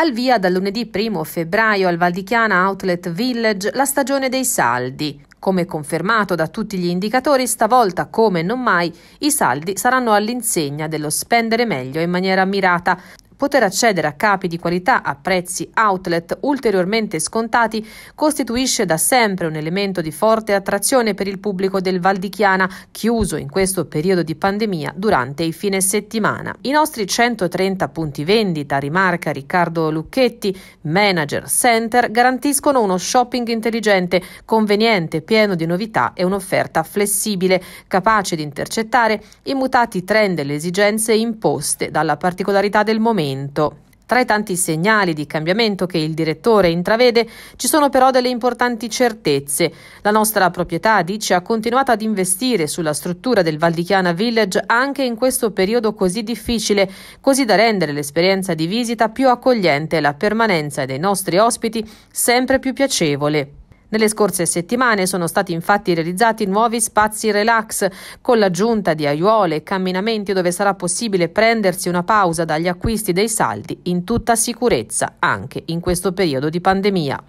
Al via dal lunedì 1 febbraio al Valdichiana Outlet Village la stagione dei saldi. Come confermato da tutti gli indicatori, stavolta come non mai i saldi saranno all'insegna dello spendere meglio in maniera mirata, Poter accedere a capi di qualità a prezzi outlet ulteriormente scontati costituisce da sempre un elemento di forte attrazione per il pubblico del Val di Chiana, chiuso in questo periodo di pandemia durante i fine settimana. I nostri 130 punti vendita, rimarca Riccardo Lucchetti, manager center, garantiscono uno shopping intelligente, conveniente, pieno di novità e un'offerta flessibile, capace di intercettare i mutati trend e le esigenze imposte dalla particolarità del momento cambiamento. Tra i tanti segnali di cambiamento che il direttore intravede ci sono però delle importanti certezze. La nostra proprietà, dice, ha continuato ad investire sulla struttura del Valdichiana Village anche in questo periodo così difficile, così da rendere l'esperienza di visita più accogliente e la permanenza dei nostri ospiti sempre più piacevole. Nelle scorse settimane sono stati infatti realizzati nuovi spazi relax con l'aggiunta di aiuole e camminamenti dove sarà possibile prendersi una pausa dagli acquisti dei saldi in tutta sicurezza anche in questo periodo di pandemia.